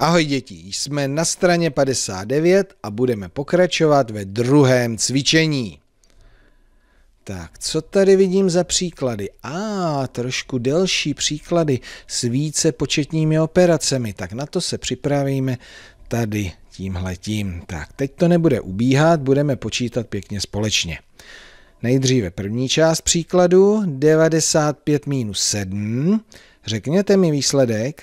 Ahoj děti, jsme na straně 59 a budeme pokračovat ve druhém cvičení. Tak, co tady vidím za příklady? A, ah, trošku delší příklady s více početními operacemi. Tak na to se připravíme tady tímhletím. Tak, teď to nebude ubíhat, budeme počítat pěkně společně. Nejdříve první část příkladu, 95 minus 7. Řekněte mi výsledek,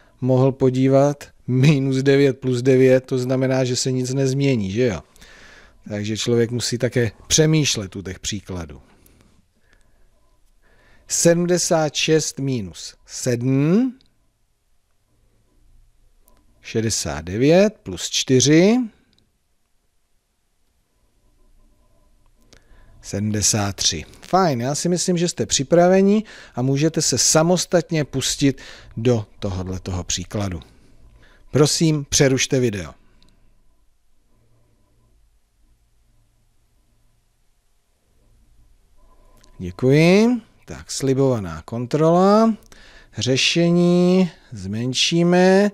mohl podívat, minus 9 plus 9, to znamená, že se nic nezmění, že jo? Takže člověk musí také přemýšlet u těch příkladů. 76 minus 7, 69 plus 4, 73. Fajn, já si myslím, že jste připraveni a můžete se samostatně pustit do tohohle toho příkladu. Prosím, přerušte video. Děkuji. Tak, slibovaná kontrola. Řešení zmenšíme.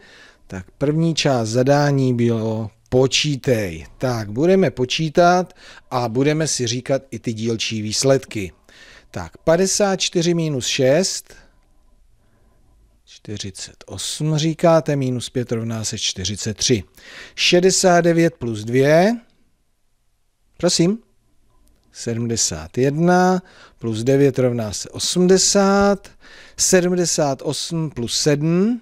Tak první část zadání bylo počítej. Tak, budeme počítat a budeme si říkat i ty dílčí výsledky. Tak, 54 minus 6, 48 říkáte, minus 5 rovná se 43. 69 plus 2, prosím, 71 plus 9 rovná se 80, 78 plus 7,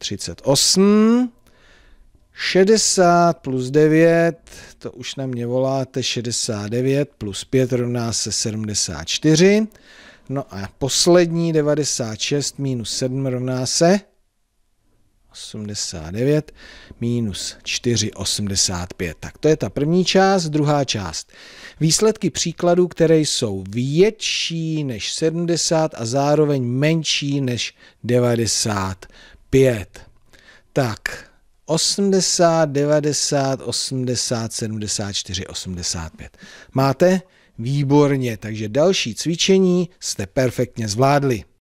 38. 60 plus 9, to už na mě voláte, 69 plus 5 rovná se 74. No a poslední 96 minus 7 rovná se 89 minus 4, 85. Tak to je ta první část. Druhá část. Výsledky příkladů, které jsou větší než 70 a zároveň menší než 90 5. Tak, 80, 90, 80, 74, 85. Máte? Výborně, takže další cvičení jste perfektně zvládli.